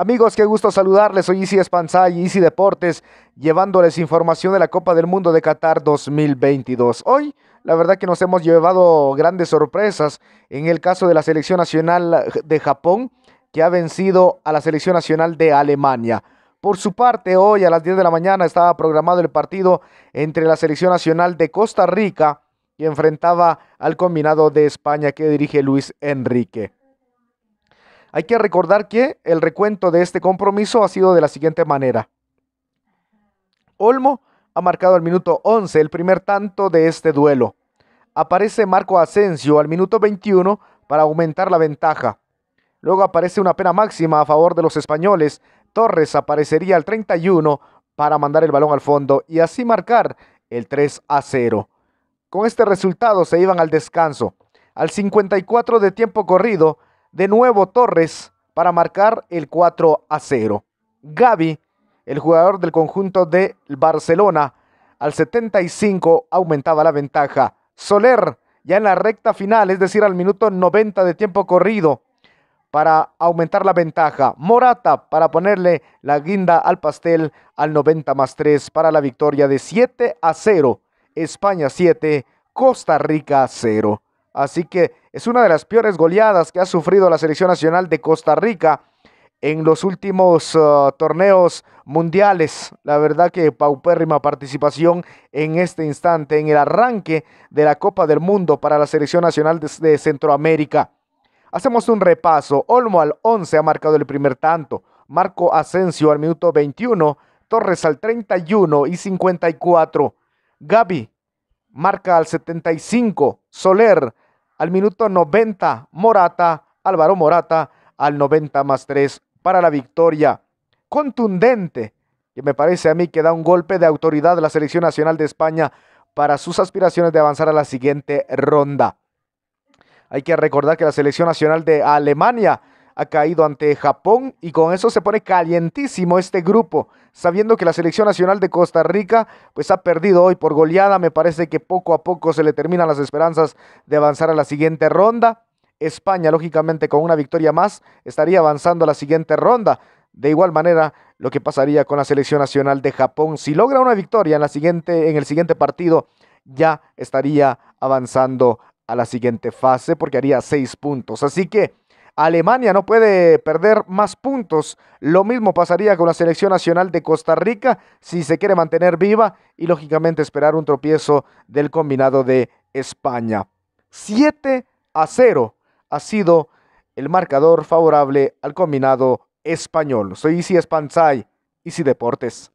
Amigos, qué gusto saludarles. Soy Easy Espanzay, y Easy Deportes, llevándoles información de la Copa del Mundo de Qatar 2022. Hoy, la verdad que nos hemos llevado grandes sorpresas en el caso de la selección nacional de Japón, que ha vencido a la selección nacional de Alemania. Por su parte, hoy a las 10 de la mañana estaba programado el partido entre la selección nacional de Costa Rica y enfrentaba al combinado de España que dirige Luis Enrique. Hay que recordar que el recuento de este compromiso ha sido de la siguiente manera. Olmo ha marcado al minuto 11 el primer tanto de este duelo. Aparece Marco Asensio al minuto 21 para aumentar la ventaja. Luego aparece una pena máxima a favor de los españoles. Torres aparecería al 31 para mandar el balón al fondo y así marcar el 3 a 0. Con este resultado se iban al descanso. Al 54 de tiempo corrido, de nuevo Torres para marcar el 4 a 0. Gaby, el jugador del conjunto de Barcelona, al 75 aumentaba la ventaja. Soler, ya en la recta final, es decir, al minuto 90 de tiempo corrido, para aumentar la ventaja. Morata para ponerle la guinda al pastel al 90 más 3 para la victoria de 7 a 0. España 7, Costa Rica 0. Así que es una de las peores goleadas que ha sufrido la selección nacional de Costa Rica en los últimos uh, torneos mundiales. La verdad que paupérrima participación en este instante, en el arranque de la Copa del Mundo para la Selección Nacional de, Centroamérica. Hacemos un repaso. Olmo al 11 ha marcado el primer tanto. Marco Asensio al minuto 21. Torres al 31 y 54. Gaby marca al 75. Soler al minuto 90, Morata, Álvaro Morata, al 90 más 3 para la victoria. Contundente, que me parece a mí que da un golpe de autoridad a la selección nacional de España para sus aspiraciones de avanzar a la siguiente ronda. Hay que recordar que la selección nacional de Alemania ha caído ante Japón y con eso se pone calientísimo este grupo, sabiendo que la selección nacional de Costa Rica pues ha perdido hoy por goleada, me parece que poco a poco se le terminan las esperanzas de avanzar a la siguiente ronda. España, lógicamente, con una victoria más, estaría avanzando a la siguiente ronda. De igual manera, lo que pasaría con la selección nacional de Japón, si logra una victoria en, la siguiente, en el siguiente partido, ya estaría avanzando a la siguiente fase porque haría seis puntos. Así que Alemania no puede perder más puntos. Lo mismo pasaría con la selección nacional de Costa Rica si se quiere mantener viva y lógicamente esperar un tropiezo del combinado de España. 7 a 0 ha sido el marcador favorable al combinado español. Soy Isi y Isi Deportes.